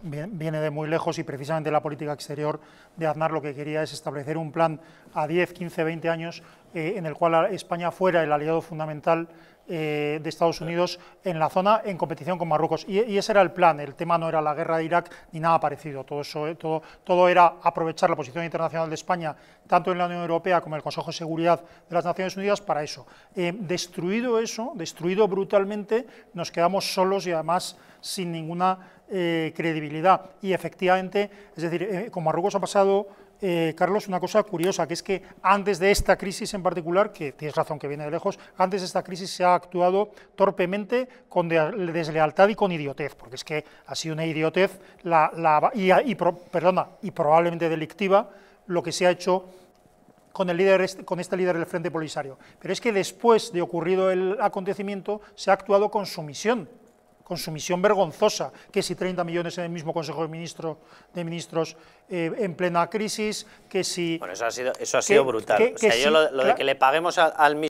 Viene de muy lejos y precisamente la política exterior de Aznar lo que quería es establecer un plan a 10, 15, 20 años eh, en el cual España fuera el aliado fundamental eh, de Estados Unidos en la zona en competición con Marruecos. Y, ese era el plan, el tema no era la guerra de Irak ni nada parecido. Todo, eso, eh, todo, todo era aprovechar la posición internacional de España, tanto en la Unión Europea como en el Consejo de Seguridad de las Naciones Unidas, para eso. destruido eso, destruido brutalmente, nos quedamos solos y además sin ninguna eh, credibilidad. Y efectivamente, es decir, eh, como con Marruecos ha pasado, eh, Carlos, una cosa curiosa, que es que antes de esta crisis en particular, que tienes razón que viene de lejos, antes de esta crisis se ha actuado torpemente con deslealtad y con idiotez, porque es que ha sido una idiotez la, la y, perdona, y probablemente delictiva lo que se ha hecho con, el líder, este, con este líder del Frente Polisario. Pero es que después de ocurrido el acontecimiento, se ha actuado con sumisión con su vergonzosa, que si 30 millones en el mismo Consejo de Ministros, de ministros eh, en plena crisis, que si... Bueno, eso ha sido, eso ha sido brutal. o sea, yo lo, de que le paguemos al mismo...